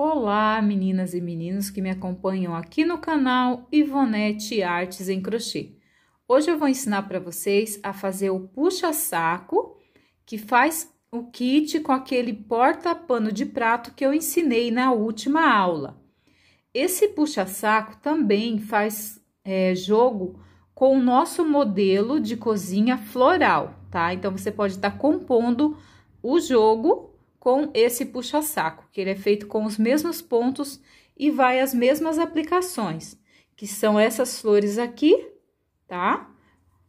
Olá, meninas e meninos que me acompanham aqui no canal Ivonete Artes em Crochê. Hoje eu vou ensinar para vocês a fazer o puxa-saco, que faz o kit com aquele porta-pano de prato que eu ensinei na última aula. Esse puxa-saco também faz é, jogo com o nosso modelo de cozinha floral, tá? Então, você pode estar tá compondo o jogo com esse puxa-saco, que ele é feito com os mesmos pontos e vai as mesmas aplicações, que são essas flores aqui, tá?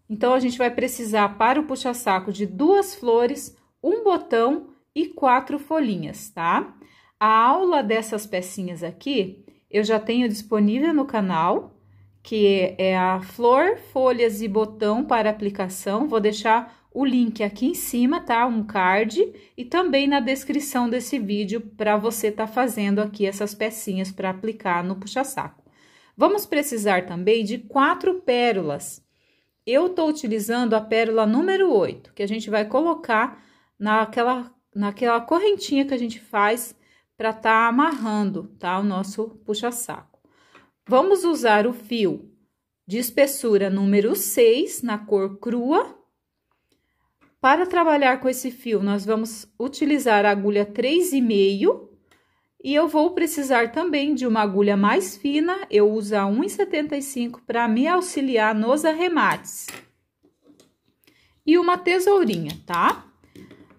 Então, a gente vai precisar para o puxa-saco de duas flores, um botão e quatro folhinhas, tá? A aula dessas pecinhas aqui, eu já tenho disponível no canal, que é a flor, folhas e botão para aplicação. Vou deixar o link aqui em cima, tá? Um card e também na descrição desse vídeo para você estar tá fazendo aqui essas pecinhas para aplicar no puxa-saco. Vamos precisar também de quatro pérolas. Eu estou utilizando a pérola número 8, que a gente vai colocar naquela, naquela correntinha que a gente faz para estar tá amarrando, tá? O nosso puxa-saco. Vamos usar o fio de espessura número 6 na cor crua para trabalhar com esse fio, nós vamos utilizar a agulha 3,5 e eu vou precisar também de uma agulha mais fina, eu uso a 1,75 para me auxiliar nos arremates. E uma tesourinha, tá?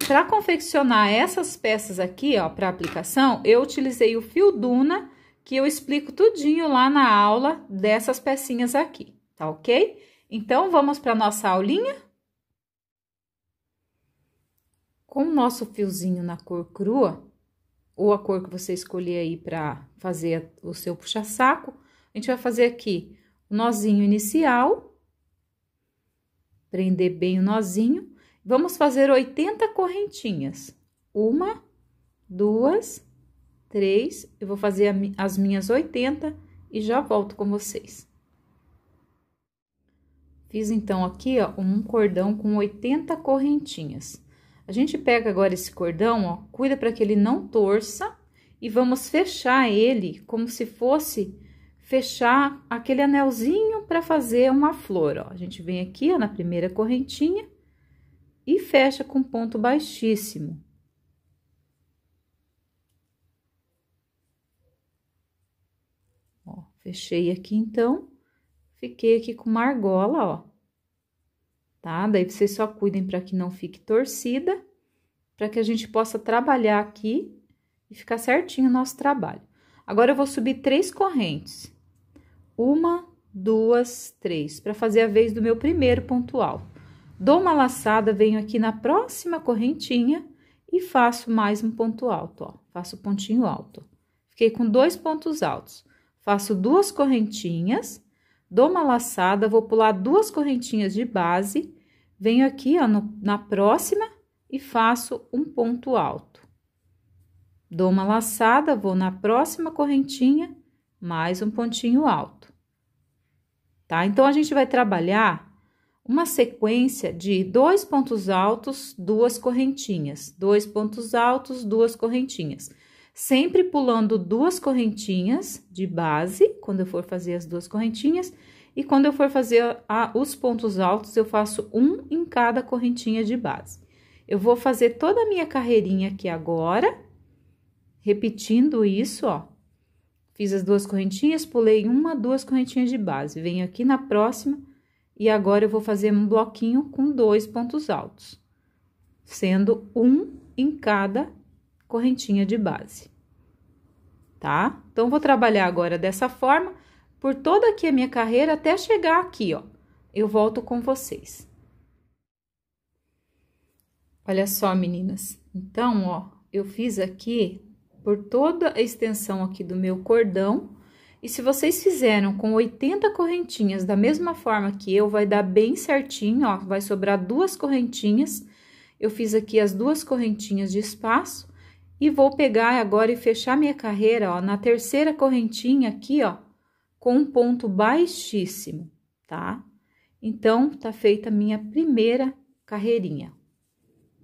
Para confeccionar essas peças aqui, ó, para aplicação, eu utilizei o fio Duna, que eu explico tudinho lá na aula dessas pecinhas aqui, tá ok? Então, vamos para nossa aulinha? Com o nosso fiozinho na cor crua, ou a cor que você escolher aí para fazer o seu puxa-saco, a gente vai fazer aqui o nozinho inicial, prender bem o nozinho, vamos fazer 80 correntinhas. Uma, duas, três, eu vou fazer as minhas 80 e já volto com vocês. Fiz então aqui, ó, um cordão com 80 correntinhas. A gente pega agora esse cordão, ó, cuida para que ele não torça e vamos fechar ele como se fosse fechar aquele anelzinho para fazer uma flor, ó. A gente vem aqui, ó, na primeira correntinha e fecha com ponto baixíssimo. Ó, fechei aqui então, fiquei aqui com uma argola, ó tá? Daí vocês só cuidem para que não fique torcida, para que a gente possa trabalhar aqui e ficar certinho o nosso trabalho. Agora, eu vou subir três correntes. Uma, duas, três, para fazer a vez do meu primeiro ponto alto. Dou uma laçada, venho aqui na próxima correntinha e faço mais um ponto alto, ó. Faço pontinho alto. Fiquei com dois pontos altos. Faço duas correntinhas dou uma laçada, vou pular duas correntinhas de base, venho aqui, ó, no, na próxima e faço um ponto alto. Dou uma laçada, vou na próxima correntinha, mais um pontinho alto. Tá? Então, a gente vai trabalhar uma sequência de dois pontos altos, duas correntinhas, dois pontos altos, duas correntinhas sempre pulando duas correntinhas de base, quando eu for fazer as duas correntinhas, e quando eu for fazer a, a, os pontos altos, eu faço um em cada correntinha de base. Eu vou fazer toda a minha carreirinha aqui agora, repetindo isso, ó. Fiz as duas correntinhas, pulei uma, duas correntinhas de base. Venho aqui na próxima e agora eu vou fazer um bloquinho com dois pontos altos, sendo um em cada correntinha de base. Tá? Então, vou trabalhar agora dessa forma, por toda aqui a minha carreira, até chegar aqui, ó. Eu volto com vocês. Olha só, meninas. Então, ó, eu fiz aqui por toda a extensão aqui do meu cordão. E se vocês fizeram com 80 correntinhas da mesma forma que eu, vai dar bem certinho, ó, vai sobrar duas correntinhas. Eu fiz aqui as duas correntinhas de espaço e vou pegar agora e fechar minha carreira, ó, na terceira correntinha aqui, ó, com um ponto baixíssimo, tá? Então, tá feita minha primeira carreirinha.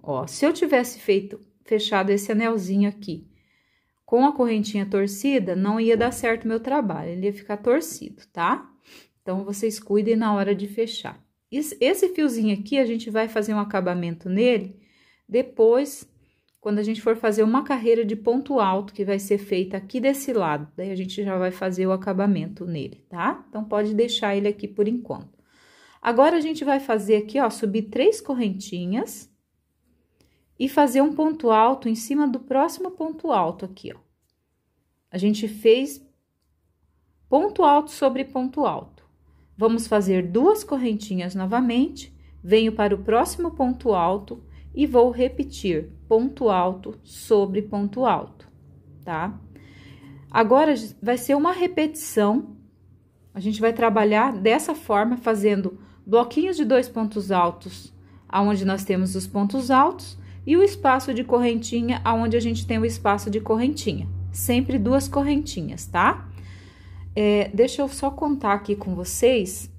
Ó, se eu tivesse feito, fechado esse anelzinho aqui com a correntinha torcida, não ia dar certo o meu trabalho, ele ia ficar torcido, tá? Então, vocês cuidem na hora de fechar. Esse fiozinho aqui, a gente vai fazer um acabamento nele depois quando a gente for fazer uma carreira de ponto alto que vai ser feita aqui desse lado, daí a gente já vai fazer o acabamento nele, tá? Então, pode deixar ele aqui por enquanto. Agora, a gente vai fazer aqui, ó, subir três correntinhas e fazer um ponto alto em cima do próximo ponto alto aqui, ó. A gente fez ponto alto sobre ponto alto. Vamos fazer duas correntinhas novamente, venho para o próximo ponto alto e vou repetir ponto alto sobre ponto alto, tá? Agora vai ser uma repetição. A gente vai trabalhar dessa forma, fazendo bloquinhos de dois pontos altos, aonde nós temos os pontos altos, e o espaço de correntinha, aonde a gente tem o espaço de correntinha. Sempre duas correntinhas, tá? É, deixa eu só contar aqui com vocês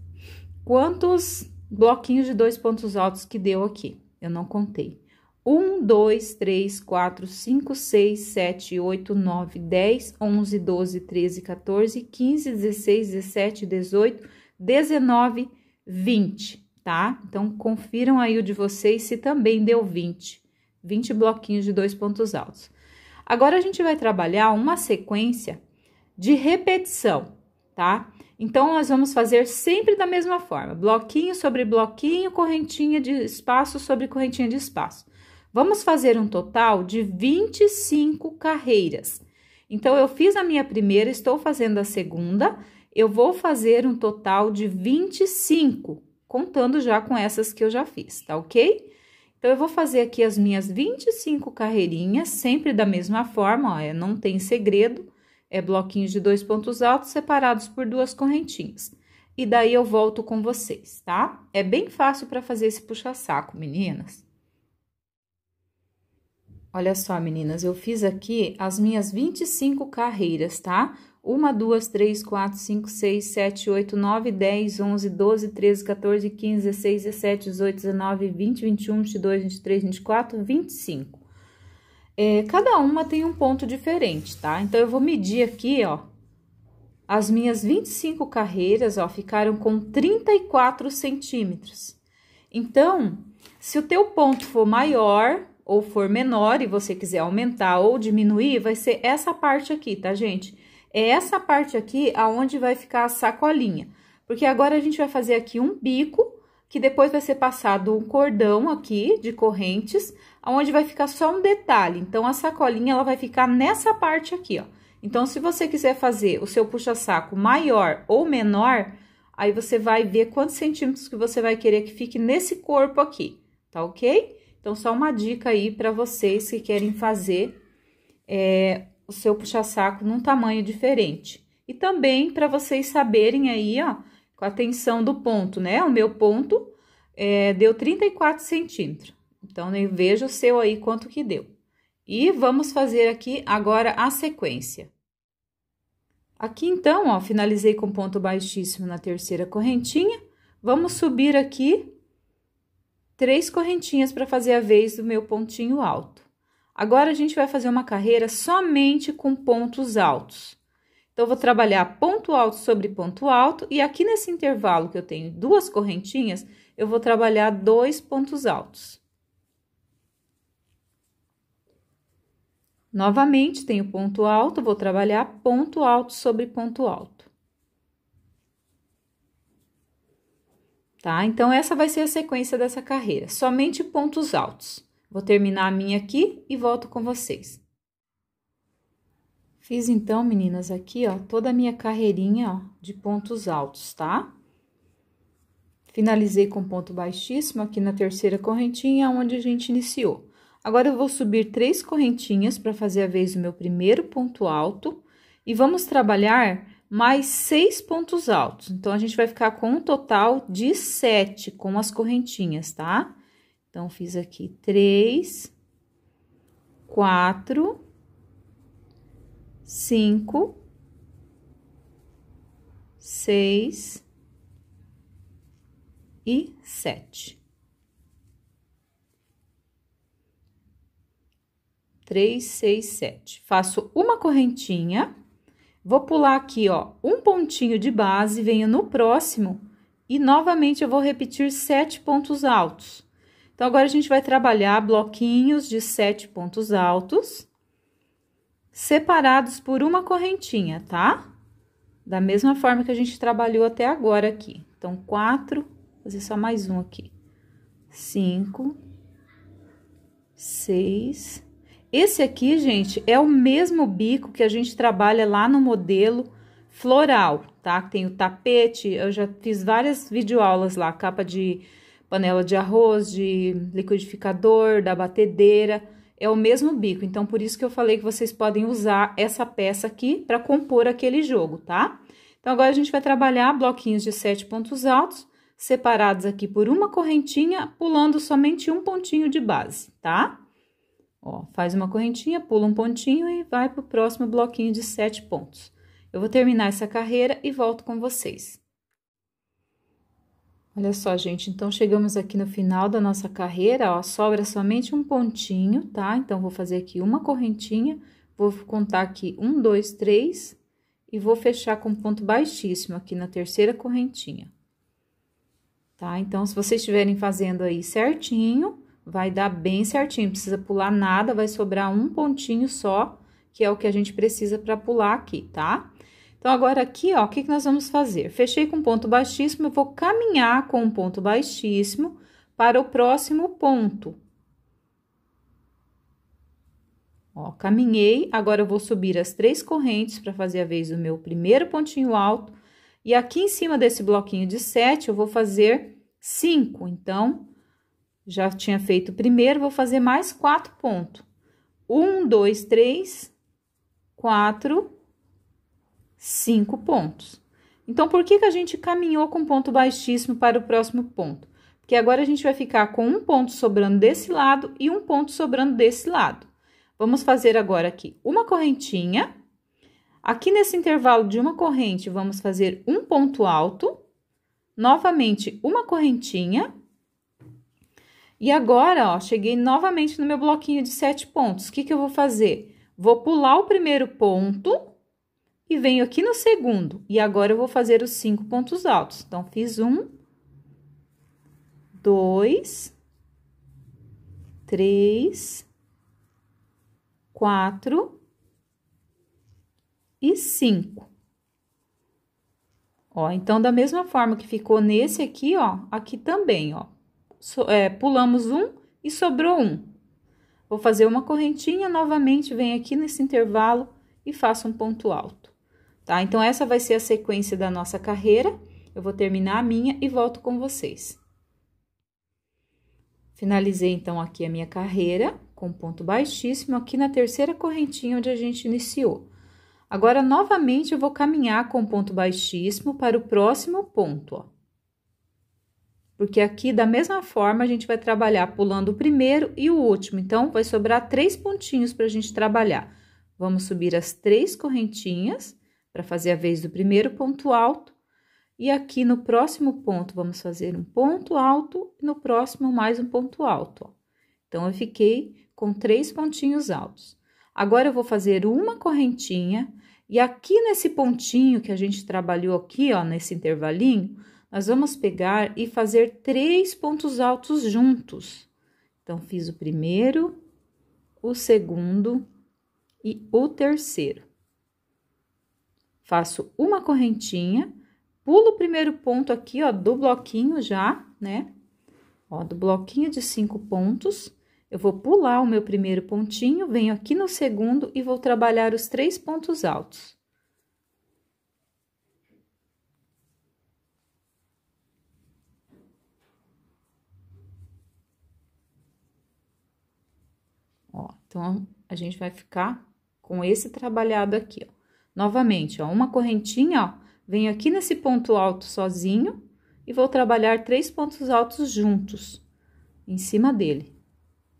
quantos bloquinhos de dois pontos altos que deu aqui. Eu não contei. 1, 2, 3, 4, 5, 6, 7, 8, 9, 10, 11, 12, 13, 14, 15, 16, 17, 18, 19, 20, tá? Então, confiram aí o de vocês se também deu 20. 20 bloquinhos de dois pontos altos. Agora, a gente vai trabalhar uma sequência de repetição, tá? Então, nós vamos fazer sempre da mesma forma: bloquinho sobre bloquinho, correntinha de espaço sobre correntinha de espaço. Vamos fazer um total de 25 carreiras. Então, eu fiz a minha primeira, estou fazendo a segunda. Eu vou fazer um total de 25, contando já com essas que eu já fiz, tá ok? Então, eu vou fazer aqui as minhas 25 carreirinhas, sempre da mesma forma, ó, é, não tem segredo. É bloquinhos de dois pontos altos separados por duas correntinhas. E daí eu volto com vocês, tá? É bem fácil para fazer esse puxa-saco, meninas. Olha só, meninas, eu fiz aqui as minhas 25 carreiras, tá? 1, 2, 3, 4, 5, 6, 7, 8, 9, 10, 11, 12, 13, 14, 15, 16, 17, 18, 19, 20, 21, 22, 23, 24, 25. É, cada uma tem um ponto diferente, tá? Então, eu vou medir aqui, ó. As minhas 25 carreiras, ó, ficaram com 34 centímetros. Então, se o teu ponto for maior ou for menor e você quiser aumentar ou diminuir, vai ser essa parte aqui, tá, gente? É essa parte aqui aonde vai ficar a sacolinha. Porque agora a gente vai fazer aqui um bico, que depois vai ser passado um cordão aqui de correntes onde vai ficar só um detalhe. Então, a sacolinha ela vai ficar nessa parte aqui, ó. Então, se você quiser fazer o seu puxa-saco maior ou menor, aí você vai ver quantos centímetros que você vai querer que fique nesse corpo aqui, tá ok? Então, só uma dica aí para vocês que querem fazer é, o seu puxa-saco num tamanho diferente. E também para vocês saberem aí, ó, com a tensão do ponto, né? O meu ponto é, deu 34 centímetros. Então, veja o seu aí quanto que deu. E vamos fazer aqui agora a sequência. Aqui então, ó, finalizei com ponto baixíssimo na terceira correntinha. Vamos subir aqui três correntinhas para fazer a vez do meu pontinho alto. Agora, a gente vai fazer uma carreira somente com pontos altos. Então, vou trabalhar ponto alto sobre ponto alto e aqui nesse intervalo que eu tenho duas correntinhas, eu vou trabalhar dois pontos altos. Novamente, tenho ponto alto, vou trabalhar ponto alto sobre ponto alto. Tá? Então, essa vai ser a sequência dessa carreira, somente pontos altos. Vou terminar a minha aqui e volto com vocês. Fiz então, meninas, aqui, ó, toda a minha carreirinha, ó, de pontos altos, tá? Finalizei com ponto baixíssimo aqui na terceira correntinha, onde a gente iniciou. Agora eu vou subir três correntinhas para fazer a vez do meu primeiro ponto alto e vamos trabalhar mais seis pontos altos. Então, a gente vai ficar com um total de sete com as correntinhas, tá? Então, fiz aqui três, quatro, cinco, seis e sete. 3, 6, 7. Faço uma correntinha, vou pular aqui, ó, um pontinho de base, venho no próximo e novamente eu vou repetir sete pontos altos. Então, agora a gente vai trabalhar bloquinhos de sete pontos altos, separados por uma correntinha, tá? Da mesma forma que a gente trabalhou até agora aqui. Então, quatro, fazer só mais um aqui. Cinco, seis esse aqui, gente, é o mesmo bico que a gente trabalha lá no modelo floral, tá? Tem o tapete, eu já fiz várias videoaulas lá, capa de panela de arroz, de liquidificador, da batedeira, é o mesmo bico. Então, por isso que eu falei que vocês podem usar essa peça aqui para compor aquele jogo, tá? Então, agora a gente vai trabalhar bloquinhos de sete pontos altos, separados aqui por uma correntinha, pulando somente um pontinho de base, tá? Ó, faz uma correntinha, pula um pontinho e vai para o próximo bloquinho de sete pontos. Eu vou terminar essa carreira e volto com vocês. Olha só, gente, então chegamos aqui no final da nossa carreira, ó, sobra somente um pontinho, tá? Então, vou fazer aqui uma correntinha, vou contar aqui um, dois, três, e vou fechar com ponto baixíssimo aqui na terceira correntinha. Tá? Então, se vocês estiverem fazendo aí certinho, vai dar bem certinho, precisa pular nada, vai sobrar um pontinho só, que é o que a gente precisa para pular aqui, tá? Então, agora aqui, ó, o que, que nós vamos fazer? Fechei com ponto baixíssimo, eu vou caminhar com um ponto baixíssimo para o próximo ponto. Ó, caminhei, agora eu vou subir as três correntes para fazer a vez do meu primeiro pontinho alto. E aqui em cima desse bloquinho de sete, eu vou fazer cinco. Então, já tinha feito o primeiro, vou fazer mais quatro pontos. Um, dois, três, quatro, cinco pontos. Então, por que, que a gente caminhou com ponto baixíssimo para o próximo ponto? Porque agora a gente vai ficar com um ponto sobrando desse lado e um ponto sobrando desse lado. Vamos fazer agora aqui uma correntinha. Aqui nesse intervalo de uma corrente, vamos fazer um ponto alto. Novamente, uma correntinha. E agora, ó, cheguei novamente no meu bloquinho de sete pontos. O que, que eu vou fazer? Vou pular o primeiro ponto e venho aqui no segundo. E agora eu vou fazer os cinco pontos altos. Então, fiz um, dois, três, quatro e cinco. Ó, então, da mesma forma que ficou nesse aqui, ó, aqui também, ó so, é, pulamos um e sobrou um. Vou fazer uma correntinha novamente, venho aqui nesse intervalo e faço um ponto alto, tá? Então, essa vai ser a sequência da nossa carreira. Eu vou terminar a minha e volto com vocês. Finalizei, então, aqui a minha carreira com ponto baixíssimo aqui na terceira correntinha onde a gente iniciou. Agora, novamente, eu vou caminhar com ponto baixíssimo para o próximo ponto, ó porque aqui da mesma forma a gente vai trabalhar pulando o primeiro e o último, então vai sobrar três pontinhos para a gente trabalhar. Vamos subir as três correntinhas para fazer a vez do primeiro ponto alto, e aqui no próximo ponto vamos fazer um ponto alto, e no próximo mais um ponto alto. Ó. Então, eu fiquei com três pontinhos altos. Agora, eu vou fazer uma correntinha, e aqui nesse pontinho que a gente trabalhou aqui, ó, nesse intervalinho, nós vamos pegar e fazer três pontos altos juntos. Então, fiz o primeiro, o segundo e o terceiro. Faço uma correntinha, pulo o primeiro ponto aqui, ó, do bloquinho já, né? Ó, do bloquinho de cinco pontos, eu vou pular o meu primeiro pontinho, venho aqui no segundo e vou trabalhar os três pontos altos. Então, a gente vai ficar com esse trabalhado aqui, ó. Novamente, ó, uma correntinha, ó, venho aqui nesse ponto alto sozinho e vou trabalhar três pontos altos juntos, em cima dele.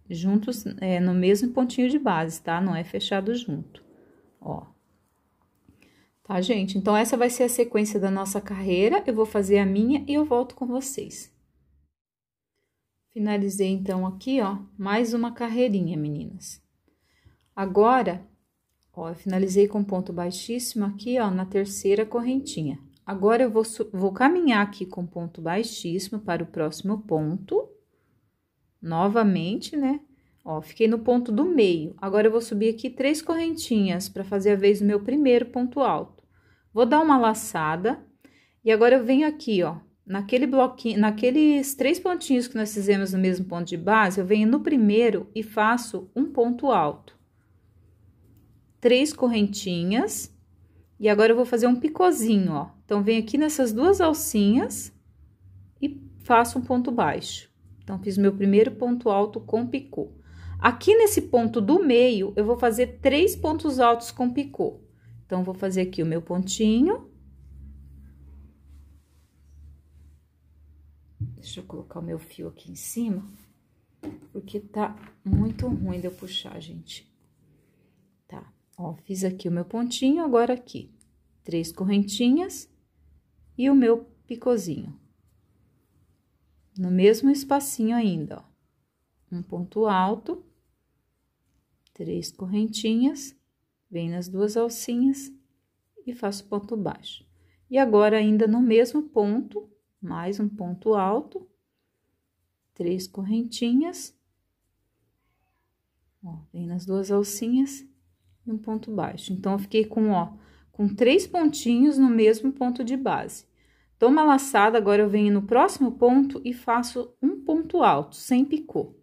Juntos é, no mesmo pontinho de base, tá? Não é fechado junto, ó. Tá, gente? Então, essa vai ser a sequência da nossa carreira. Eu vou fazer a minha e eu volto com vocês. Finalizei, então, aqui, ó, mais uma carreirinha, meninas. Agora, ó, eu finalizei com ponto baixíssimo aqui, ó, na terceira correntinha. Agora, eu vou, vou caminhar aqui com ponto baixíssimo para o próximo ponto. Novamente, né? Ó, fiquei no ponto do meio. Agora, eu vou subir aqui três correntinhas para fazer a vez do meu primeiro ponto alto. Vou dar uma laçada. E agora, eu venho aqui, ó, naquele bloquinho, naqueles três pontinhos que nós fizemos no mesmo ponto de base, eu venho no primeiro e faço um ponto alto três correntinhas. E agora eu vou fazer um picôzinho, ó. Então, venho aqui nessas duas alcinhas e faço um ponto baixo. Então, fiz meu primeiro ponto alto com picô. Aqui nesse ponto do meio, eu vou fazer três pontos altos com picô. Então, vou fazer aqui o meu pontinho. Deixa eu colocar o meu fio aqui em cima, porque tá muito ruim de eu puxar, gente. Ó, fiz aqui o meu pontinho, agora aqui. Três correntinhas e o meu picozinho. No mesmo espacinho ainda, ó. Um ponto alto, três correntinhas, vem nas duas alcinhas e faço ponto baixo. E agora, ainda no mesmo ponto, mais um ponto alto, três correntinhas, ó, vem nas duas alcinhas e um ponto baixo. Então, eu fiquei com, ó, com três pontinhos no mesmo ponto de base. Dou uma laçada, agora eu venho no próximo ponto e faço um ponto alto, sem picô,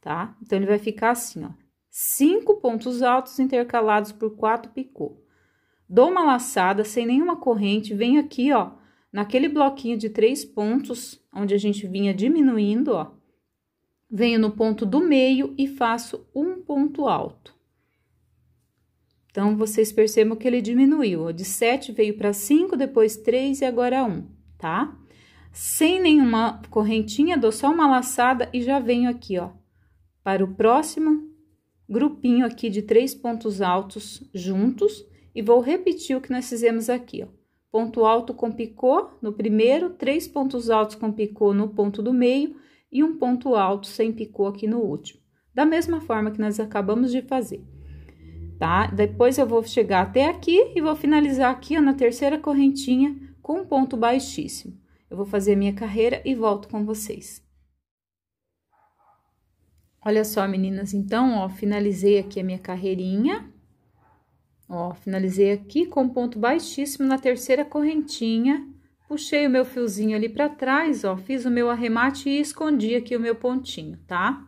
tá? Então, ele vai ficar assim, ó, cinco pontos altos intercalados por quatro picô. Dou uma laçada, sem nenhuma corrente, venho aqui, ó, naquele bloquinho de três pontos, onde a gente vinha diminuindo, ó, venho no ponto do meio e faço um ponto alto. Então, vocês percebam que ele diminuiu. De 7 veio para 5, depois 3 e agora 1, tá? Sem nenhuma correntinha, dou só uma laçada e já venho aqui, ó, para o próximo grupinho aqui de três pontos altos juntos e vou repetir o que nós fizemos aqui, ó. Ponto alto com picô no primeiro, três pontos altos com picô no ponto do meio e um ponto alto sem picô aqui no último. Da mesma forma que nós acabamos de fazer tá? Depois eu vou chegar até aqui e vou finalizar aqui ó, na terceira correntinha com um ponto baixíssimo. Eu vou fazer a minha carreira e volto com vocês. Olha só, meninas, então, ó, finalizei aqui a minha carreirinha. Ó, finalizei aqui com um ponto baixíssimo na terceira correntinha. Puxei o meu fiozinho ali para trás, ó, fiz o meu arremate e escondi aqui o meu pontinho, tá?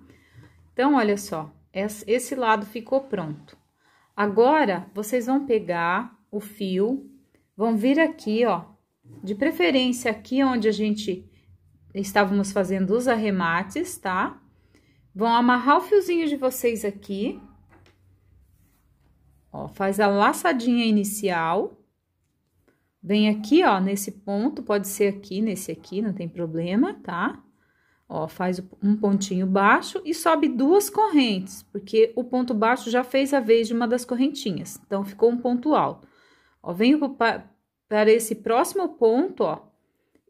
Então, olha só, esse lado ficou pronto. Agora, vocês vão pegar o fio, vão vir aqui, ó, de preferência aqui onde a gente estávamos fazendo os arremates, tá? Vão amarrar o fiozinho de vocês aqui. Ó, faz a laçadinha inicial. Vem aqui, ó, nesse ponto, pode ser aqui, nesse aqui, não tem problema, tá? Ó, faz um pontinho baixo e sobe duas correntes, porque o ponto baixo já fez a vez de uma das correntinhas, então ficou um ponto alto. Ó, venho para esse próximo ponto, ó,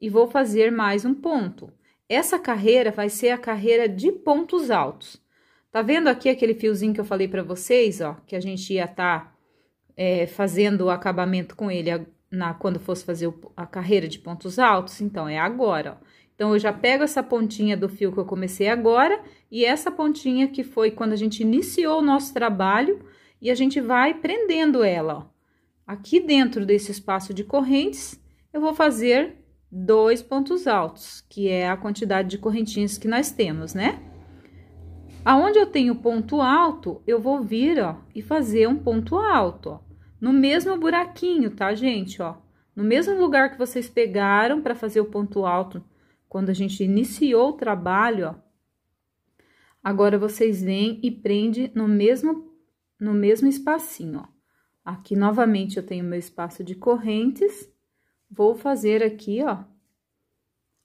e vou fazer mais um ponto. Essa carreira vai ser a carreira de pontos altos. Tá vendo aqui aquele fiozinho que eu falei para vocês, ó, que a gente ia estar tá, é, fazendo o acabamento com ele na quando fosse fazer o, a carreira de pontos altos? Então, é agora, ó. Então, eu já pego essa pontinha do fio que eu comecei agora e essa pontinha que foi quando a gente iniciou o nosso trabalho e a gente vai prendendo ela, ó. Aqui dentro desse espaço de correntes, eu vou fazer dois pontos altos, que é a quantidade de correntinhas que nós temos, né? Aonde eu tenho ponto alto, eu vou vir, ó, e fazer um ponto alto, ó. No mesmo buraquinho, tá, gente, ó? No mesmo lugar que vocês pegaram para fazer o ponto alto quando a gente iniciou o trabalho, ó, agora vocês vêm e prende no mesmo, no mesmo espacinho, ó. Aqui, novamente, eu tenho meu espaço de correntes. Vou fazer aqui, ó,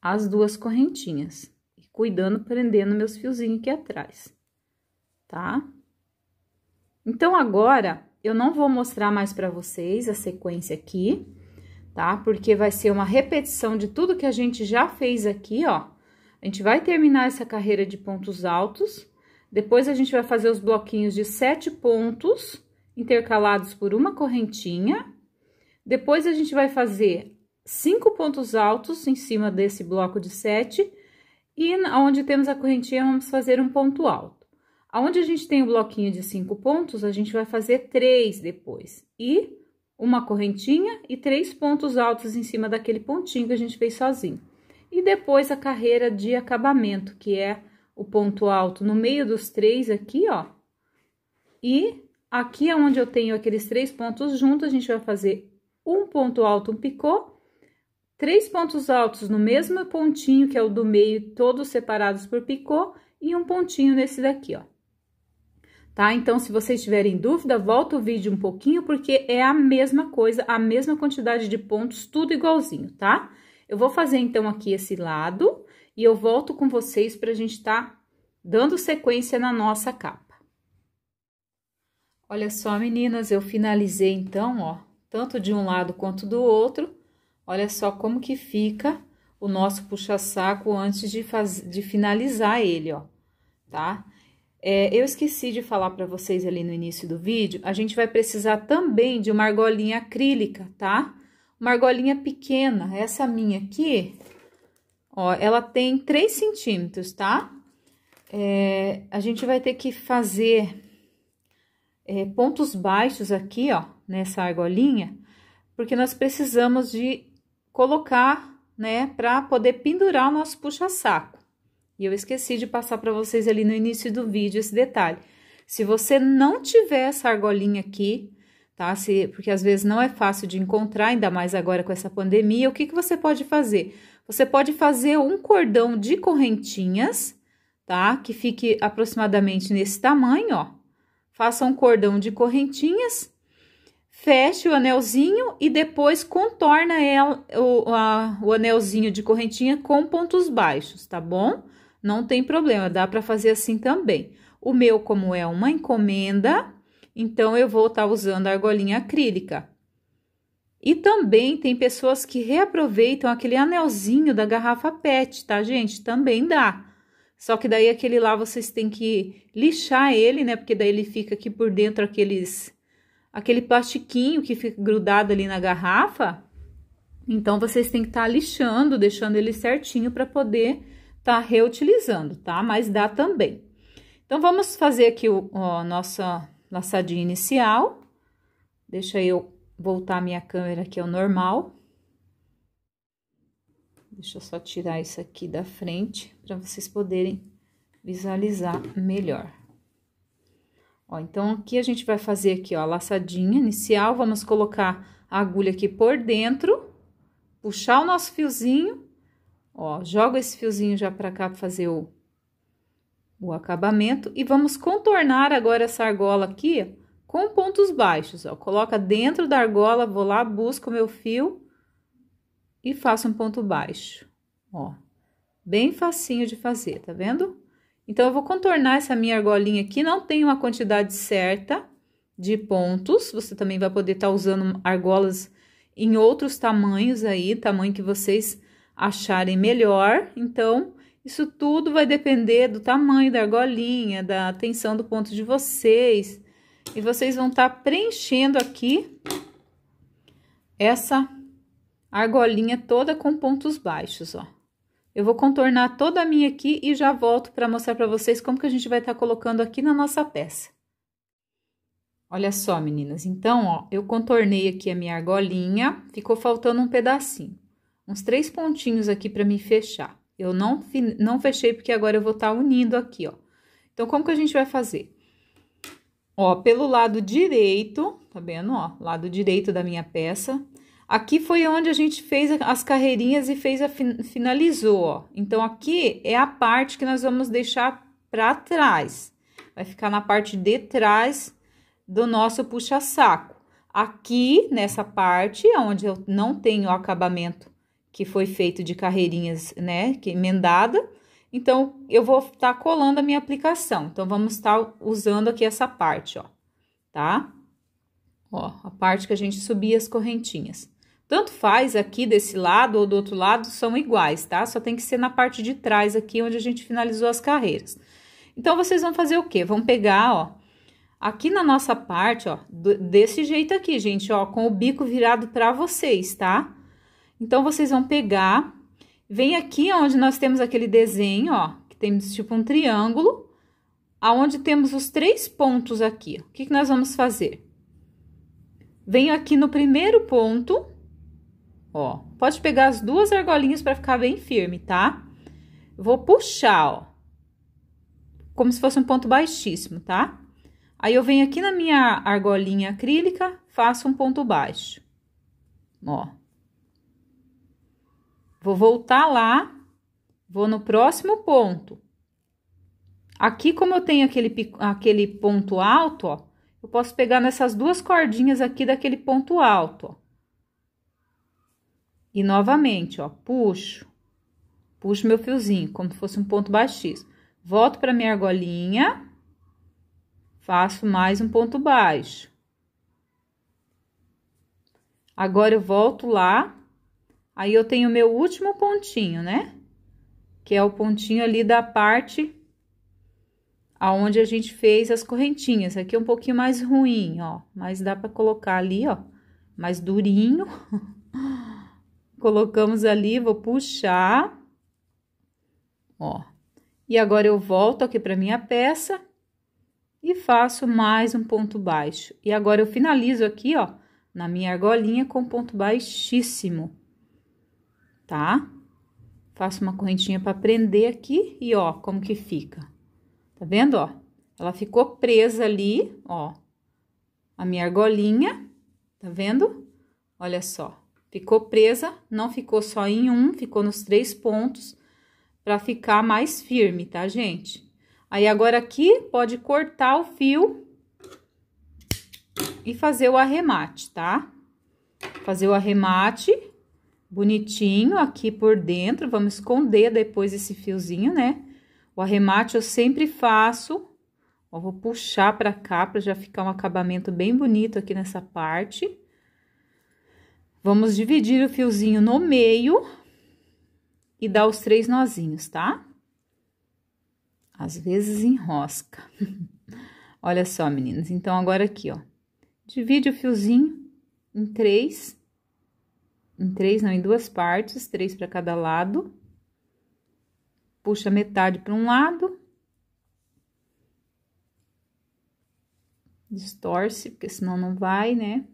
as duas correntinhas. Cuidando, prendendo meus fiozinhos aqui atrás, tá? Então, agora, eu não vou mostrar mais para vocês a sequência aqui tá? Porque vai ser uma repetição de tudo que a gente já fez aqui, ó. A gente vai terminar essa carreira de pontos altos, depois a gente vai fazer os bloquinhos de sete pontos intercalados por uma correntinha, depois a gente vai fazer cinco pontos altos em cima desse bloco de sete, e onde temos a correntinha, vamos fazer um ponto alto. Onde a gente tem o bloquinho de cinco pontos, a gente vai fazer três depois. E uma correntinha e três pontos altos em cima daquele pontinho que a gente fez sozinho. E depois a carreira de acabamento, que é o ponto alto no meio dos três aqui, ó. E aqui é onde eu tenho aqueles três pontos juntos, a gente vai fazer um ponto alto, um picô, três pontos altos no mesmo pontinho, que é o do meio, todos separados por picô, e um pontinho nesse daqui, ó tá? Então, se vocês tiverem dúvida, volta o vídeo um pouquinho, porque é a mesma coisa, a mesma quantidade de pontos, tudo igualzinho, tá? Eu vou fazer, então, aqui esse lado e eu volto com vocês para a gente estar tá dando sequência na nossa capa. Olha só, meninas, eu finalizei, então, ó, tanto de um lado quanto do outro. Olha só como que fica o nosso puxa-saco antes de, faz... de finalizar ele, ó, tá? É, eu esqueci de falar para vocês ali no início do vídeo, a gente vai precisar também de uma argolinha acrílica, tá? Uma argolinha pequena, essa minha aqui, ó, ela tem 3 centímetros, tá? É, a gente vai ter que fazer é, pontos baixos aqui, ó, nessa argolinha, porque nós precisamos de colocar, né, para poder pendurar o nosso puxa-saco. E eu esqueci de passar para vocês ali no início do vídeo esse detalhe. Se você não tiver essa argolinha aqui, tá? Se, porque às vezes não é fácil de encontrar, ainda mais agora com essa pandemia, o que, que você pode fazer? Você pode fazer um cordão de correntinhas, tá? Que fique aproximadamente nesse tamanho, ó. Faça um cordão de correntinhas, feche o anelzinho e depois contorna ela, o, a, o anelzinho de correntinha com pontos baixos, tá bom? Não tem problema, dá para fazer assim também. O meu, como é uma encomenda, então eu vou estar tá usando a argolinha acrílica. E também tem pessoas que reaproveitam aquele anelzinho da garrafa PET, tá, gente? Também dá. Só que daí aquele lá vocês têm que lixar ele, né? Porque daí ele fica aqui por dentro aqueles aquele plastiquinho que fica grudado ali na garrafa. Então vocês têm que estar tá lixando, deixando ele certinho para poder tá reutilizando, tá? Mas dá também. Então, vamos fazer aqui o, ó, nossa laçadinha inicial. Deixa eu voltar minha câmera aqui ao normal. Deixa eu só tirar isso aqui da frente para vocês poderem visualizar melhor. Ó, então, aqui a gente vai fazer aqui, ó, a laçadinha inicial. Vamos colocar a agulha aqui por dentro, puxar o nosso fiozinho Ó, jogo esse fiozinho já para cá para fazer o, o acabamento. E vamos contornar agora essa argola aqui, com pontos baixos, ó. Coloca dentro da argola, vou lá, busco meu fio e faço um ponto baixo, ó. Bem facinho de fazer, tá vendo? Então, eu vou contornar essa minha argolinha aqui, não tem uma quantidade certa de pontos. Você também vai poder estar tá usando argolas em outros tamanhos aí, tamanho que vocês acharem melhor. Então, isso tudo vai depender do tamanho da argolinha, da tensão do ponto de vocês. E vocês vão estar tá preenchendo aqui essa argolinha toda com pontos baixos, ó. Eu vou contornar toda a minha aqui e já volto para mostrar para vocês como que a gente vai estar tá colocando aqui na nossa peça. Olha só, meninas. Então, ó, eu contornei aqui a minha argolinha, ficou faltando um pedacinho uns três pontinhos aqui para me fechar. Eu não, não fechei porque agora eu vou estar tá unindo aqui, ó. Então, como que a gente vai fazer? Ó, pelo lado direito, tá vendo, ó? Lado direito da minha peça. Aqui foi onde a gente fez as carreirinhas e fez a finalizou, ó. Então, aqui é a parte que nós vamos deixar para trás. Vai ficar na parte de trás do nosso puxa-saco. Aqui, nessa parte, é onde eu não tenho acabamento que foi feito de carreirinhas, né, que emendada. Então, eu vou estar tá colando a minha aplicação. Então, vamos estar tá usando aqui essa parte, ó, tá? Ó, a parte que a gente subia as correntinhas. Tanto faz aqui desse lado ou do outro lado, são iguais, tá? Só tem que ser na parte de trás aqui, onde a gente finalizou as carreiras. Então, vocês vão fazer o quê? Vão pegar, ó, aqui na nossa parte, ó, desse jeito aqui, gente, ó, com o bico virado para vocês, tá? Tá? Então, vocês vão pegar, vem aqui onde nós temos aquele desenho, ó, que temos tipo um triângulo, aonde temos os três pontos aqui. O que, que nós vamos fazer? Venho aqui no primeiro ponto, ó, pode pegar as duas argolinhas para ficar bem firme, tá? Vou puxar, ó, como se fosse um ponto baixíssimo, tá? Aí, eu venho aqui na minha argolinha acrílica, faço um ponto baixo, ó. Vou voltar lá, vou no próximo ponto. Aqui, como eu tenho aquele, aquele ponto alto, ó, eu posso pegar nessas duas cordinhas aqui daquele ponto alto, ó. E novamente, ó, puxo, puxo meu fiozinho, como se fosse um ponto baixíssimo. Volto para minha argolinha, faço mais um ponto baixo. Agora eu volto lá, Aí eu tenho meu último pontinho, né? Que é o pontinho ali da parte aonde a gente fez as correntinhas. Aqui é um pouquinho mais ruim, ó, mas dá para colocar ali, ó, mais durinho. Colocamos ali, vou puxar. Ó. E agora eu volto aqui para minha peça e faço mais um ponto baixo. E agora eu finalizo aqui, ó, na minha argolinha com ponto baixíssimo tá? Faço uma correntinha para prender aqui e ó, como que fica. Tá vendo, ó? Ela ficou presa ali, ó. A minha argolinha, tá vendo? Olha só, ficou presa, não ficou só em um, ficou nos três pontos para ficar mais firme, tá, gente? Aí agora aqui pode cortar o fio e fazer o arremate, tá? Fazer o arremate bonitinho aqui por dentro. Vamos esconder depois esse fiozinho, né? O arremate eu sempre faço. Ó, vou puxar pra cá pra já ficar um acabamento bem bonito aqui nessa parte. Vamos dividir o fiozinho no meio e dar os três nozinhos, tá? Às vezes enrosca. Olha só, meninas. Então, agora aqui, ó. Divide o fiozinho em três em três, não, em duas partes, três para cada lado. Puxa metade para um lado. Distorce, porque senão não vai, né?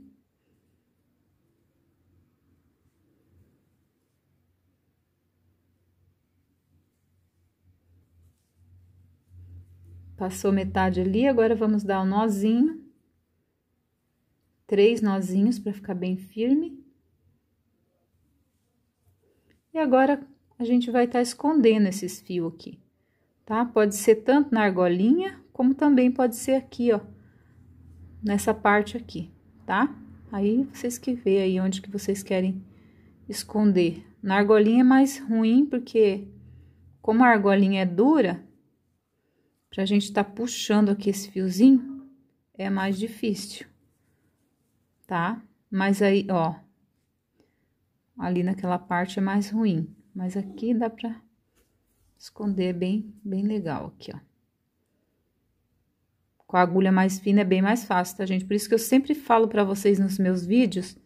Passou metade ali, agora vamos dar um nozinho. Três nozinhos para ficar bem firme. E agora a gente vai estar tá escondendo esses fios aqui, tá? Pode ser tanto na argolinha, como também pode ser aqui, ó, nessa parte aqui, tá? Aí vocês que vê aí onde que vocês querem esconder. Na argolinha é mais ruim, porque como a argolinha é dura, pra gente tá puxando aqui esse fiozinho, é mais difícil, tá? Mas aí, ó, ali naquela parte é mais ruim, mas aqui dá pra esconder bem, bem legal aqui, ó. Com a agulha mais fina é bem mais fácil, tá, gente? Por isso que eu sempre falo pra vocês nos meus vídeos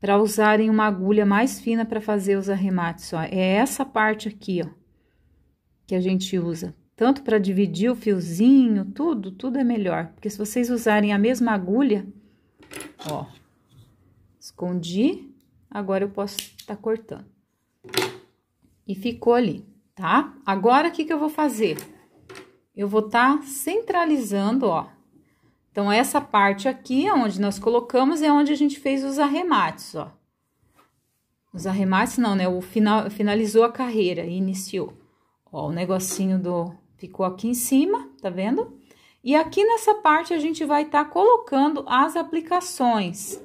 para usarem uma agulha mais fina para fazer os arremates, ó. É essa parte aqui, ó, que a gente usa. Tanto para dividir o fiozinho, tudo, tudo é melhor. Porque se vocês usarem a mesma agulha, ó, escondi, Agora eu posso estar tá cortando. E ficou ali, tá? Agora, o que, que eu vou fazer? Eu vou estar tá centralizando, ó. Então, essa parte aqui, onde nós colocamos, é onde a gente fez os arremates, ó. Os arremates não, né? O final, finalizou a carreira e iniciou. Ó, o negocinho do... Ficou aqui em cima, tá vendo? E aqui nessa parte, a gente vai estar tá colocando as aplicações.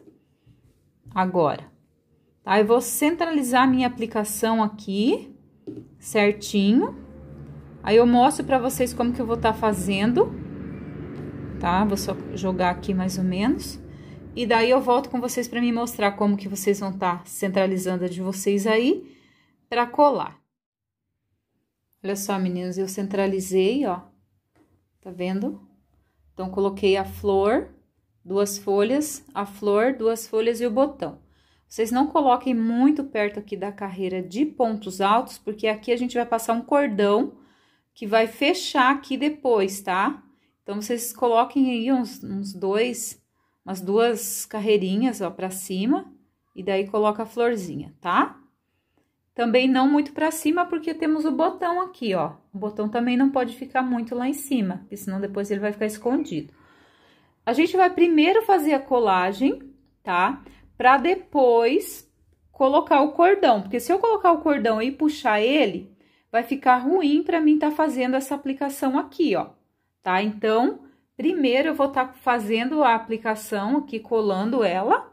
Agora. Tá? Eu vou centralizar minha aplicação aqui, certinho. Aí eu mostro para vocês como que eu vou estar tá fazendo, tá? Vou só jogar aqui mais ou menos. E daí eu volto com vocês para me mostrar como que vocês vão estar tá centralizando a de vocês aí para colar. Olha só, meninos, eu centralizei, ó. Tá vendo? Então, coloquei a flor, duas folhas, a flor, duas folhas e o botão. Vocês não coloquem muito perto aqui da carreira de pontos altos, porque aqui a gente vai passar um cordão que vai fechar aqui depois, tá? Então, vocês coloquem aí uns, uns dois, umas duas carreirinhas, ó, pra cima, e daí coloca a florzinha, tá? Também não muito pra cima, porque temos o botão aqui, ó. O botão também não pode ficar muito lá em cima, porque senão depois ele vai ficar escondido. A gente vai primeiro fazer a colagem, tá? para depois colocar o cordão, porque se eu colocar o cordão e puxar ele, vai ficar ruim para mim estar tá fazendo essa aplicação aqui, ó, tá? Então, primeiro eu vou estar tá fazendo a aplicação aqui, colando ela.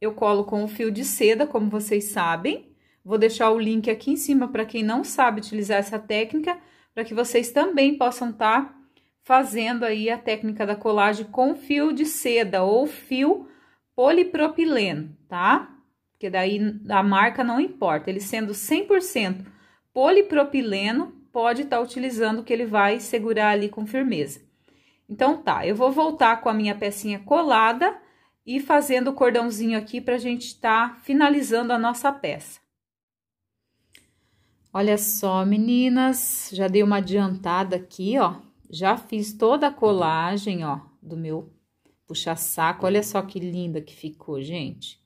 Eu colo com o fio de seda, como vocês sabem. Vou deixar o link aqui em cima para quem não sabe utilizar essa técnica, para que vocês também possam estar tá fazendo aí a técnica da colagem com fio de seda ou fio polipropileno, tá? Porque daí a marca não importa. Ele sendo 100% polipropileno, pode estar tá utilizando que ele vai segurar ali com firmeza. Então tá, eu vou voltar com a minha pecinha colada e fazendo o cordãozinho aqui para a gente estar tá finalizando a nossa peça. Olha só, meninas, já dei uma adiantada aqui, ó. Já fiz toda a colagem, ó, do meu puxa-saco. Olha só que linda que ficou, gente.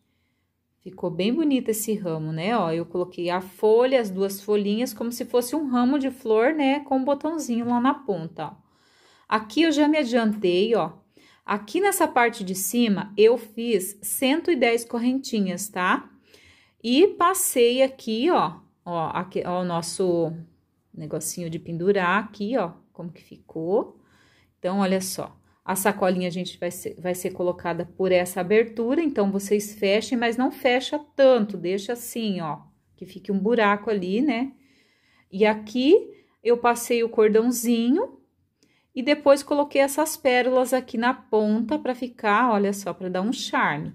Ficou bem bonito esse ramo, né? Ó, eu coloquei a folha, as duas folhinhas, como se fosse um ramo de flor, né? Com um botãozinho lá na ponta, ó. Aqui eu já me adiantei, ó. Aqui nessa parte de cima, eu fiz 110 correntinhas, tá? E passei aqui, ó, ó, aqui, ó, o nosso negocinho de pendurar aqui, ó, como que ficou. Então, olha só. A sacolinha a gente vai ser, vai ser colocada por essa abertura, então vocês fechem, mas não fecha tanto, deixa assim, ó, que fique um buraco ali, né? E aqui eu passei o cordãozinho e depois coloquei essas pérolas aqui na ponta para ficar, olha só, para dar um charme.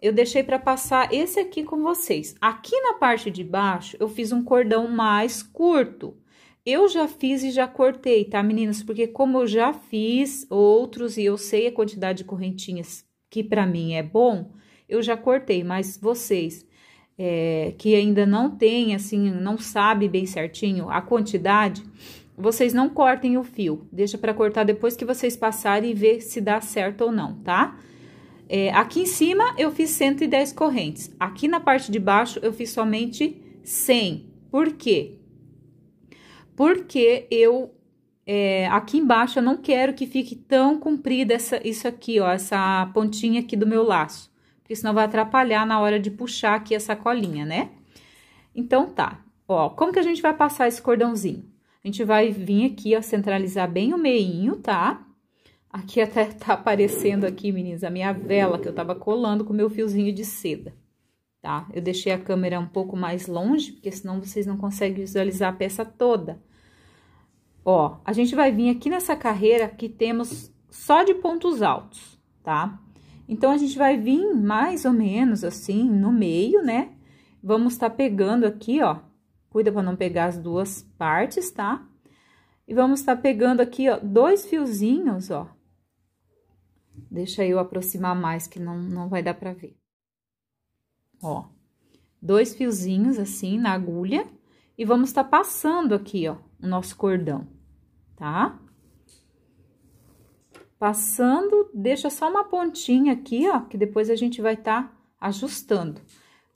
Eu deixei para passar esse aqui com vocês. Aqui na parte de baixo eu fiz um cordão mais curto, eu já fiz e já cortei, tá, meninas? Porque como eu já fiz outros e eu sei a quantidade de correntinhas que para mim é bom, eu já cortei, mas vocês é, que ainda não tem, assim, não sabe bem certinho a quantidade, vocês não cortem o fio. Deixa para cortar depois que vocês passarem e ver se dá certo ou não, tá? É, aqui em cima eu fiz 110 correntes. Aqui na parte de baixo eu fiz somente 100. Por quê? porque eu é, aqui embaixo eu não quero que fique tão comprida essa, isso aqui, ó, essa pontinha aqui do meu laço, porque senão vai atrapalhar na hora de puxar aqui essa colinha né? Então tá, ó, como que a gente vai passar esse cordãozinho? A gente vai vir aqui, ó, centralizar bem o meinho, tá? Aqui até tá aparecendo aqui, meninas, a minha vela que eu tava colando com o meu fiozinho de seda tá? Eu deixei a câmera um pouco mais longe, porque senão vocês não conseguem visualizar a peça toda. Ó, a gente vai vir aqui nessa carreira que temos só de pontos altos, tá? Então, a gente vai vir mais ou menos assim no meio, né? Vamos tá pegando aqui, ó, cuida para não pegar as duas partes, tá? E vamos estar tá pegando aqui, ó, dois fiozinhos, ó. Deixa eu aproximar mais, que não, não vai dar para ver ó. Dois fiozinhos assim na agulha e vamos estar tá passando aqui, ó, o nosso cordão, tá? Passando, deixa só uma pontinha aqui, ó, que depois a gente vai estar tá ajustando.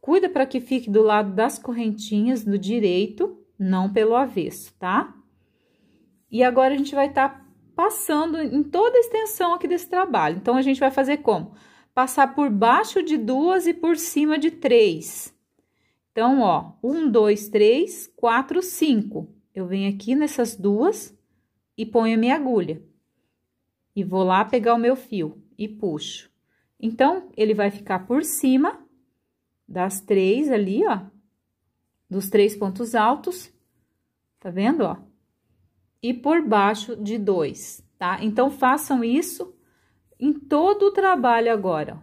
Cuida para que fique do lado das correntinhas, do direito, não pelo avesso, tá? E agora, a gente vai estar tá passando em toda a extensão aqui desse trabalho. Então, a gente vai fazer como? Como? passar por baixo de duas e por cima de três. Então, ó, um, dois, três, quatro, cinco. Eu venho aqui nessas duas e ponho a minha agulha. E vou lá pegar o meu fio e puxo. Então, ele vai ficar por cima das três ali, ó, dos três pontos altos, tá vendo, ó? E por baixo de dois, tá? Então, façam isso em todo o trabalho agora.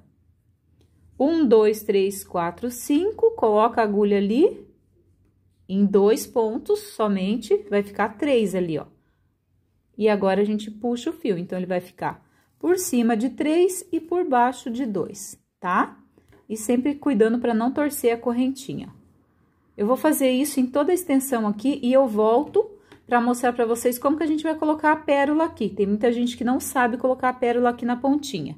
Um, dois, três, quatro, cinco, coloca a agulha ali, em dois pontos somente, vai ficar três ali, ó. E agora a gente puxa o fio, então ele vai ficar por cima de três e por baixo de dois, tá? E sempre cuidando para não torcer a correntinha. Eu vou fazer isso em toda a extensão aqui e eu volto para mostrar para vocês como que a gente vai colocar a pérola aqui. Tem muita gente que não sabe colocar a pérola aqui na pontinha.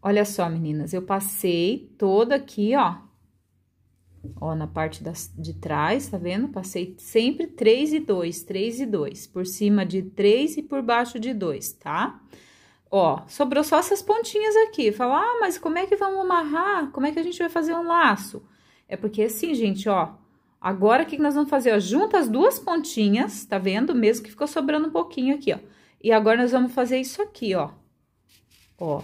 Olha só, meninas, eu passei toda aqui, ó. Ó, na parte das, de trás, tá vendo? Passei sempre 3 e 2, 3 e 2. Por cima de 3 e por baixo de 2, tá? Ó, sobrou só essas pontinhas aqui. Fala, ah, mas como é que vamos amarrar? Como é que a gente vai fazer um laço? É porque assim, gente, ó, Agora, o que nós vamos fazer? Ó, junta as duas pontinhas, tá vendo? Mesmo que ficou sobrando um pouquinho aqui, ó. E agora, nós vamos fazer isso aqui, ó. Ó,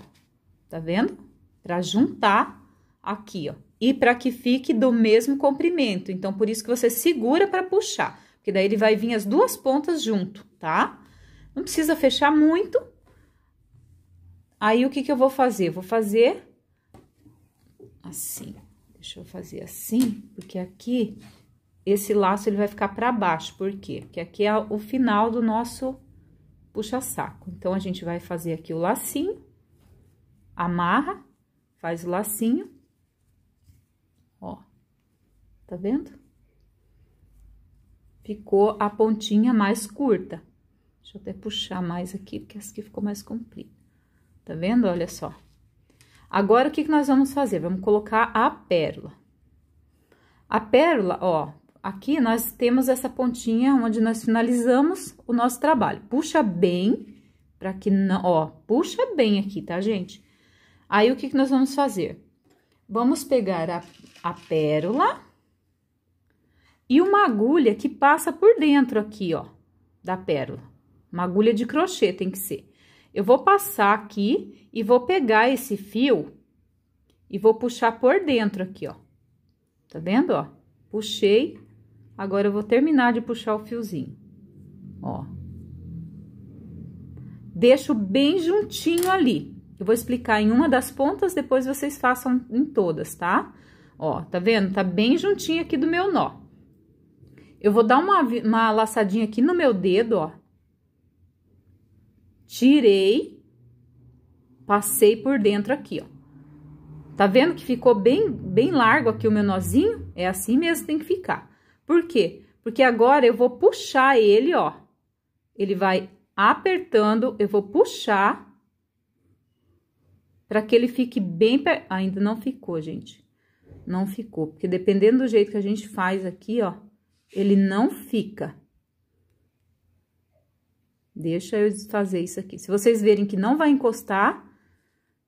tá vendo? Pra juntar aqui, ó. E para que fique do mesmo comprimento. Então, por isso que você segura para puxar. Porque daí ele vai vir as duas pontas junto, tá? Não precisa fechar muito. Aí, o que que eu vou fazer? Vou fazer assim. Deixa eu fazer assim, porque aqui esse laço ele vai ficar para baixo, por quê? Porque aqui é o final do nosso puxa-saco. Então, a gente vai fazer aqui o lacinho, amarra, faz o lacinho, ó, tá vendo? Ficou a pontinha mais curta. Deixa eu até puxar mais aqui, porque essa aqui ficou mais comprida. Tá vendo? Olha só. Agora, o que, que nós vamos fazer? Vamos colocar a pérola. A pérola, ó, aqui nós temos essa pontinha onde nós finalizamos o nosso trabalho. Puxa bem, para que não, ó, puxa bem aqui, tá, gente? Aí, o que, que nós vamos fazer? Vamos pegar a, a pérola e uma agulha que passa por dentro aqui, ó, da pérola. Uma agulha de crochê tem que ser. Eu vou passar aqui e vou pegar esse fio e vou puxar por dentro aqui, ó. Tá vendo, ó? Puxei Agora, eu vou terminar de puxar o fiozinho, ó. Deixo bem juntinho ali. Eu vou explicar em uma das pontas, depois vocês façam em todas, tá? Ó, tá vendo? Tá bem juntinho aqui do meu nó. Eu vou dar uma, uma laçadinha aqui no meu dedo, ó. Tirei, passei por dentro aqui, ó. Tá vendo que ficou bem, bem largo aqui o meu nozinho? É assim mesmo que tem que ficar. Por quê? Porque agora eu vou puxar ele, ó. Ele vai apertando, eu vou puxar para que ele fique bem... Per... Ainda não ficou, gente. Não ficou, porque dependendo do jeito que a gente faz aqui, ó, ele não fica. Deixa eu desfazer isso aqui. Se vocês verem que não vai encostar,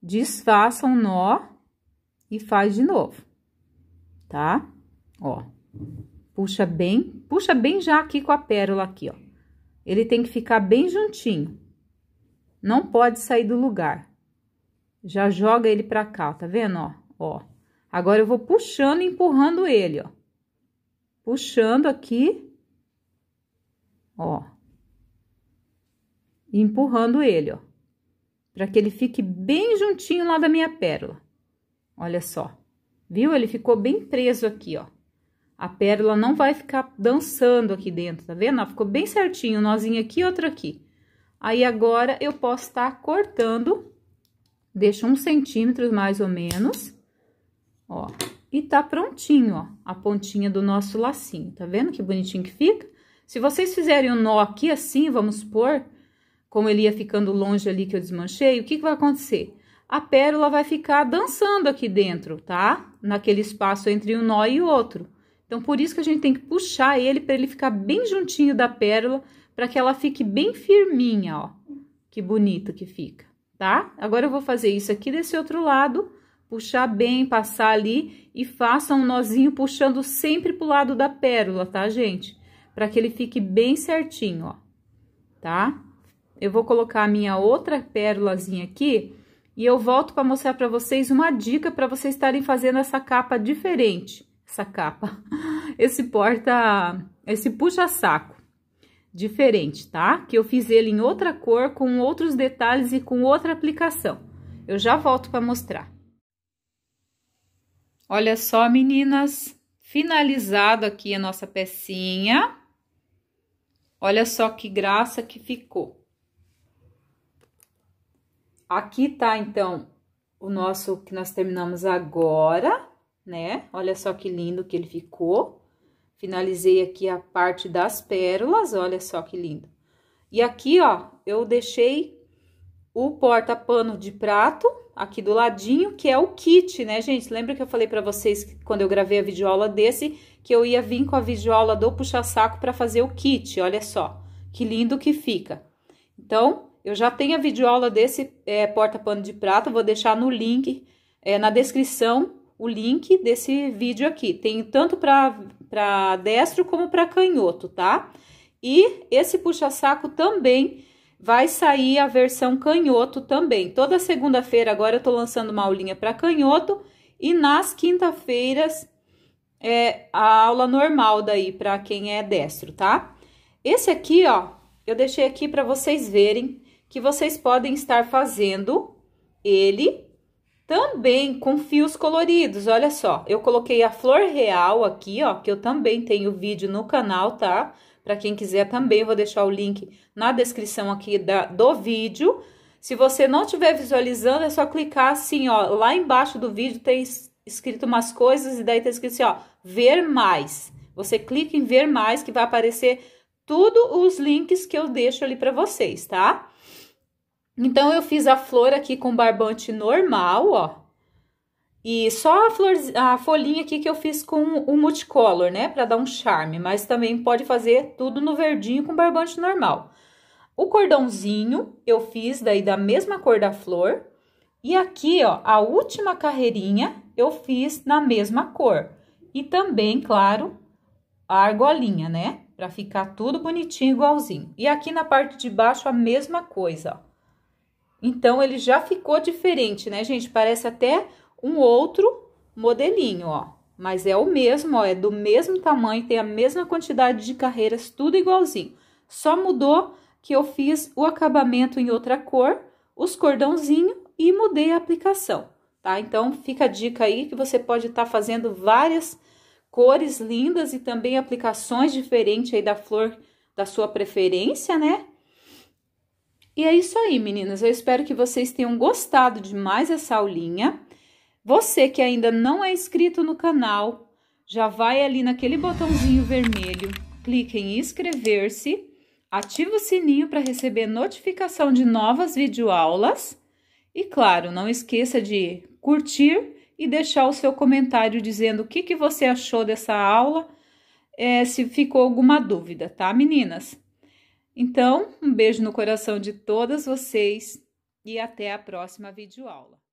desfaça o nó e faz de novo, tá? Ó. Puxa bem, puxa bem já aqui com a pérola aqui, ó. Ele tem que ficar bem juntinho. Não pode sair do lugar. Já joga ele pra cá, ó, tá vendo, ó? Ó. Agora eu vou puxando e empurrando ele, ó. Puxando aqui. Ó. E empurrando ele, ó. Pra que ele fique bem juntinho lá da minha pérola. Olha só. Viu? Ele ficou bem preso aqui, ó. A pérola não vai ficar dançando aqui dentro, tá vendo? Ó, ficou bem certinho, um nozinho aqui, e outro aqui. Aí, agora, eu posso estar tá cortando, deixo um centímetro mais ou menos, ó. E tá prontinho, ó, a pontinha do nosso lacinho, tá vendo que bonitinho que fica? Se vocês fizerem um nó aqui assim, vamos supor, como ele ia ficando longe ali que eu desmanchei, o que, que vai acontecer? A pérola vai ficar dançando aqui dentro, tá? Naquele espaço entre um nó e outro. Então, por isso que a gente tem que puxar ele para ele ficar bem juntinho da pérola, para que ela fique bem firminha, ó. Que bonito que fica, tá? Agora eu vou fazer isso aqui desse outro lado, puxar bem, passar ali e faça um nozinho puxando sempre pro lado da pérola, tá, gente? Para que ele fique bem certinho, ó. Tá? Eu vou colocar a minha outra pérolazinha aqui e eu volto para mostrar para vocês uma dica para vocês estarem fazendo essa capa diferente essa capa, esse porta, esse puxa-saco diferente, tá? Que eu fiz ele em outra cor, com outros detalhes e com outra aplicação. Eu já volto para mostrar. Olha só, meninas, finalizado aqui a nossa pecinha. Olha só que graça que ficou. Aqui tá, então, o nosso que nós terminamos agora né? Olha só que lindo que ele ficou. Finalizei aqui a parte das pérolas, olha só que lindo. E aqui, ó, eu deixei o porta-pano de prato aqui do ladinho, que é o kit, né, gente? Lembra que eu falei para vocês, quando eu gravei a videoaula desse, que eu ia vir com a videoaula do puxa-saco para fazer o kit, olha só. Que lindo que fica. Então, eu já tenho a videoaula desse é, porta-pano de prato, vou deixar no link, é, na descrição o link desse vídeo aqui. Tem tanto para destro como para canhoto, tá? E esse puxa-saco também vai sair a versão canhoto também. Toda segunda-feira agora eu tô lançando uma aulinha para canhoto e nas quinta-feiras é a aula normal daí para quem é destro, tá? Esse aqui, ó, eu deixei aqui para vocês verem que vocês podem estar fazendo ele também com fios coloridos, olha só. Eu coloquei a flor real aqui, ó, que eu também tenho vídeo no canal, tá? Para quem quiser também, vou deixar o link na descrição aqui da, do vídeo. Se você não estiver visualizando, é só clicar assim, ó, lá embaixo do vídeo tem escrito umas coisas e daí tá escrito assim, ó, ver mais. Você clica em ver mais que vai aparecer tudo os links que eu deixo ali para vocês, tá? Então, eu fiz a flor aqui com barbante normal, ó. E só a, flor, a folhinha aqui que eu fiz com o multicolor, né? Pra dar um charme, mas também pode fazer tudo no verdinho com barbante normal. O cordãozinho eu fiz daí da mesma cor da flor. E aqui, ó, a última carreirinha eu fiz na mesma cor. E também, claro, a argolinha, né? Pra ficar tudo bonitinho igualzinho. E aqui na parte de baixo a mesma coisa, ó. Então, ele já ficou diferente, né, gente? Parece até um outro modelinho, ó. Mas é o mesmo, ó, é do mesmo tamanho, tem a mesma quantidade de carreiras, tudo igualzinho. Só mudou que eu fiz o acabamento em outra cor, os cordãozinho e mudei a aplicação, tá? Então, fica a dica aí que você pode estar tá fazendo várias cores lindas e também aplicações diferentes aí da flor da sua preferência, né? E é isso aí, meninas. Eu espero que vocês tenham gostado de mais essa aulinha. Você que ainda não é inscrito no canal, já vai ali naquele botãozinho vermelho, clique em inscrever-se, ativa o sininho para receber notificação de novas videoaulas e, claro, não esqueça de curtir e deixar o seu comentário dizendo o que, que você achou dessa aula, é, se ficou alguma dúvida, tá, meninas? Então, um beijo no coração de todas vocês e até a próxima videoaula.